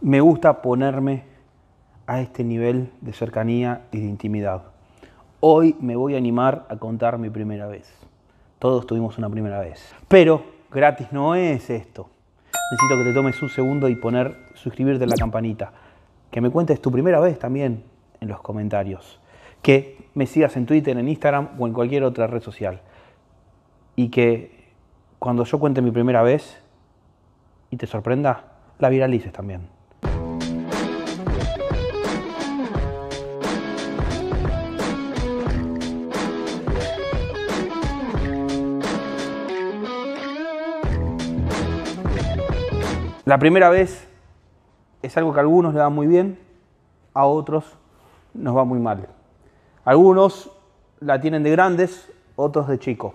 me gusta ponerme a este nivel de cercanía y de intimidad. Hoy me voy a animar a contar mi primera vez. Todos tuvimos una primera vez. Pero gratis no es esto. Necesito que te tomes un segundo y poner suscribirte a la campanita. Que me cuentes tu primera vez también en los comentarios. Que me sigas en Twitter, en Instagram o en cualquier otra red social. Y que cuando yo cuente mi primera vez y te sorprenda, la viralices también. La primera vez es algo que a algunos le va muy bien, a otros nos va muy mal. Algunos la tienen de grandes, otros de chico.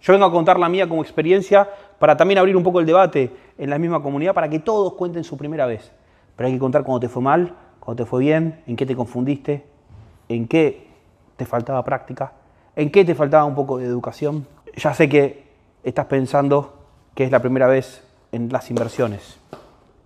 Yo vengo a contar la mía como experiencia para también abrir un poco el debate en la misma comunidad, para que todos cuenten su primera vez. Pero hay que contar cuando te fue mal, cuando te fue bien, en qué te confundiste, en qué te faltaba práctica, en qué te faltaba un poco de educación. Ya sé que estás pensando que es la primera vez en las inversiones.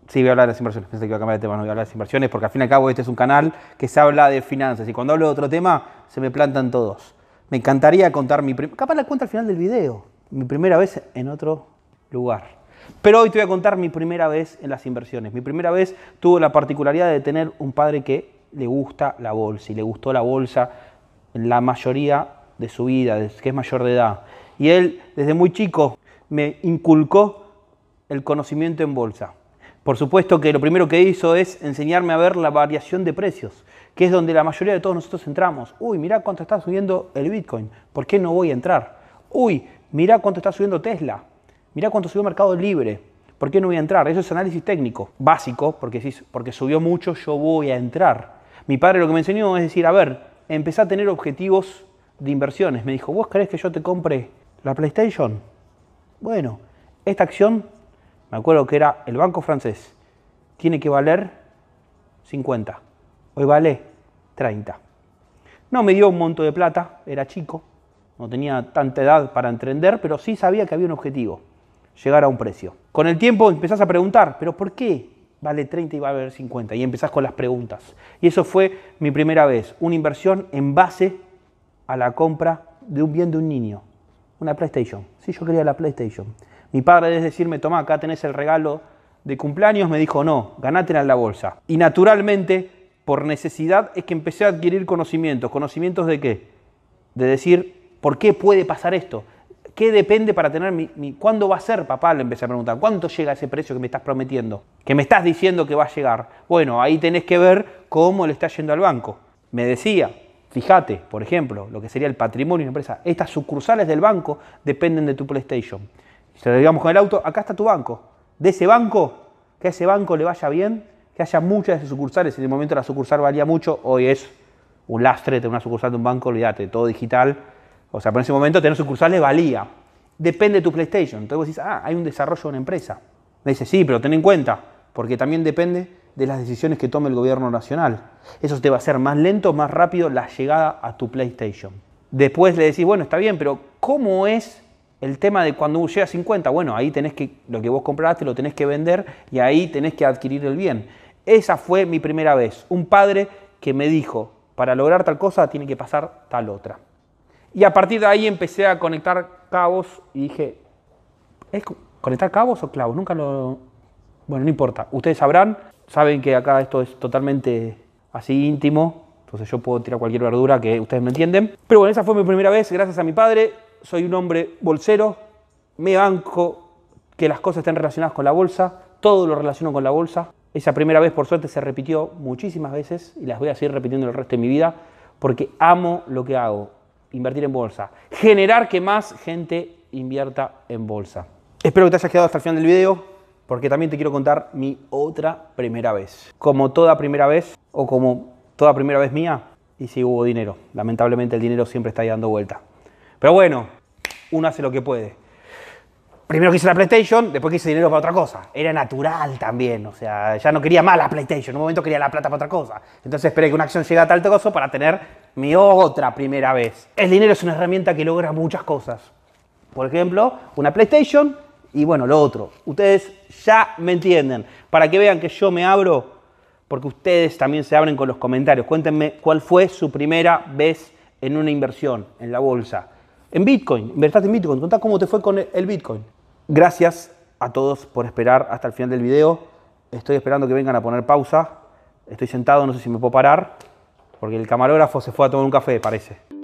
Sí, voy a hablar de las inversiones. Pensé que iba a cambiar de tema, no voy a hablar de las inversiones, porque al fin y al cabo este es un canal que se habla de finanzas. Y cuando hablo de otro tema, se me plantan todos. Me encantaría contar mi primera. Capaz la cuenta al final del video. Mi primera vez en otro lugar. Pero hoy te voy a contar mi primera vez en las inversiones. Mi primera vez tuvo la particularidad de tener un padre que le gusta la bolsa y le gustó la bolsa en la mayoría de su vida, que es mayor de edad. Y él, desde muy chico, me inculcó el conocimiento en bolsa. Por supuesto que lo primero que hizo es enseñarme a ver la variación de precios, que es donde la mayoría de todos nosotros entramos. Uy, mira cuánto está subiendo el Bitcoin, ¿por qué no voy a entrar? Uy, mira cuánto está subiendo Tesla, Mira cuánto subió Mercado Libre, ¿por qué no voy a entrar? Eso es análisis técnico, básico, porque si porque subió mucho, yo voy a entrar. Mi padre lo que me enseñó es decir, a ver, empecé a tener objetivos de inversiones. Me dijo, ¿vos querés que yo te compre la PlayStation? Bueno, esta acción me acuerdo que era el banco francés, tiene que valer 50, hoy vale 30. No me dio un monto de plata, era chico, no tenía tanta edad para entender, pero sí sabía que había un objetivo, llegar a un precio. Con el tiempo empezás a preguntar, pero ¿por qué vale 30 y va a valer 50? Y empezás con las preguntas. Y eso fue mi primera vez, una inversión en base a la compra de un bien de un niño, una PlayStation. Sí, yo quería la PlayStation. Mi padre, es decirme, toma, acá tenés el regalo de cumpleaños, me dijo, no, ganátela en la bolsa. Y naturalmente, por necesidad, es que empecé a adquirir conocimientos. ¿Conocimientos de qué? De decir, ¿por qué puede pasar esto? ¿Qué depende para tener mi, ¿Cuándo va a ser, papá? Le empecé a preguntar. ¿Cuánto llega ese precio que me estás prometiendo? Que me estás diciendo que va a llegar. Bueno, ahí tenés que ver cómo le está yendo al banco. Me decía, fíjate, por ejemplo, lo que sería el patrimonio de una empresa. Estas sucursales del banco dependen de tu PlayStation te digamos con el auto, acá está tu banco. De ese banco, que a ese banco le vaya bien, que haya muchas de sus sucursales. En el momento la sucursal valía mucho, hoy es un lastre tener una sucursal de un banco, olvídate, todo digital. O sea, por en ese momento tener sucursales valía. Depende de tu PlayStation. Entonces vos decís, ah, hay un desarrollo de una empresa. Me dice, sí, pero ten en cuenta, porque también depende de las decisiones que tome el gobierno nacional. Eso te va a hacer más lento, más rápido la llegada a tu PlayStation. Después le decís, bueno, está bien, pero ¿cómo es el tema de cuando llega a 50, bueno, ahí tenés que, lo que vos compraste lo tenés que vender y ahí tenés que adquirir el bien. Esa fue mi primera vez. Un padre que me dijo, para lograr tal cosa tiene que pasar tal otra. Y a partir de ahí empecé a conectar cabos y dije, ¿es conectar cabos o clavos? Nunca lo... Bueno, no importa. Ustedes sabrán, saben que acá esto es totalmente así íntimo. Entonces yo puedo tirar cualquier verdura que ustedes me entienden. Pero bueno, esa fue mi primera vez, gracias a mi padre soy un hombre bolsero, me banco que las cosas estén relacionadas con la bolsa, todo lo relaciono con la bolsa. Esa primera vez, por suerte, se repitió muchísimas veces y las voy a seguir repitiendo el resto de mi vida porque amo lo que hago, invertir en bolsa, generar que más gente invierta en bolsa. Espero que te hayas quedado hasta el final del video porque también te quiero contar mi otra primera vez. Como toda primera vez o como toda primera vez mía, y si hubo dinero. Lamentablemente el dinero siempre está ahí dando vuelta. Pero bueno, uno hace lo que puede. Primero quise la PlayStation, después quise dinero para otra cosa. Era natural también, o sea, ya no quería más la PlayStation, en un momento quería la plata para otra cosa. Entonces esperé que una acción llegue a tal tozo para tener mi otra primera vez. El dinero es una herramienta que logra muchas cosas. Por ejemplo, una PlayStation y bueno, lo otro. Ustedes ya me entienden. Para que vean que yo me abro, porque ustedes también se abren con los comentarios. Cuéntenme cuál fue su primera vez en una inversión en la bolsa en Bitcoin, ¿verdad? en Bitcoin, contá cómo te fue con el Bitcoin. Gracias a todos por esperar hasta el final del video. Estoy esperando que vengan a poner pausa. Estoy sentado, no sé si me puedo parar, porque el camarógrafo se fue a tomar un café, parece.